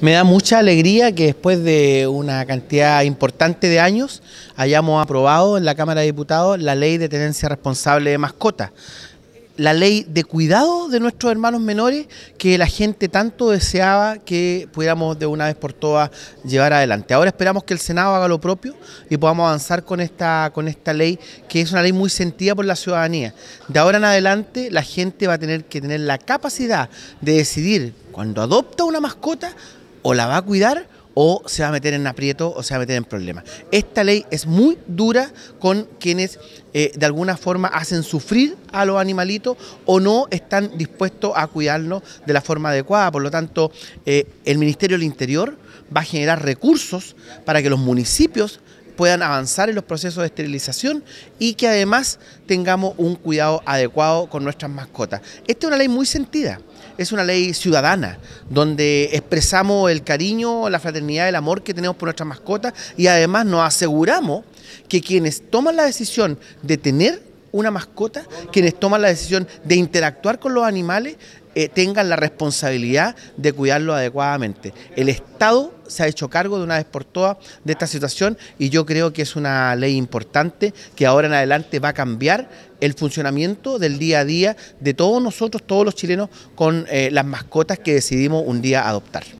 Me da mucha alegría que después de una cantidad importante de años hayamos aprobado en la Cámara de Diputados la ley de tenencia responsable de mascotas, la ley de cuidado de nuestros hermanos menores que la gente tanto deseaba que pudiéramos de una vez por todas llevar adelante. Ahora esperamos que el Senado haga lo propio y podamos avanzar con esta, con esta ley que es una ley muy sentida por la ciudadanía. De ahora en adelante la gente va a tener que tener la capacidad de decidir cuando adopta una mascota o la va a cuidar o se va a meter en aprieto o se va a meter en problemas. Esta ley es muy dura con quienes eh, de alguna forma hacen sufrir a los animalitos o no están dispuestos a cuidarnos de la forma adecuada. Por lo tanto, eh, el Ministerio del Interior va a generar recursos para que los municipios puedan avanzar en los procesos de esterilización y que además tengamos un cuidado adecuado con nuestras mascotas. Esta es una ley muy sentida es una ley ciudadana, donde expresamos el cariño, la fraternidad, el amor que tenemos por nuestras mascotas y además nos aseguramos que quienes toman la decisión de tener una mascota, quienes toman la decisión de interactuar con los animales, eh, tengan la responsabilidad de cuidarlo adecuadamente. El Estado se ha hecho cargo de una vez por todas de esta situación y yo creo que es una ley importante que ahora en adelante va a cambiar el funcionamiento del día a día de todos nosotros, todos los chilenos, con eh, las mascotas que decidimos un día adoptar.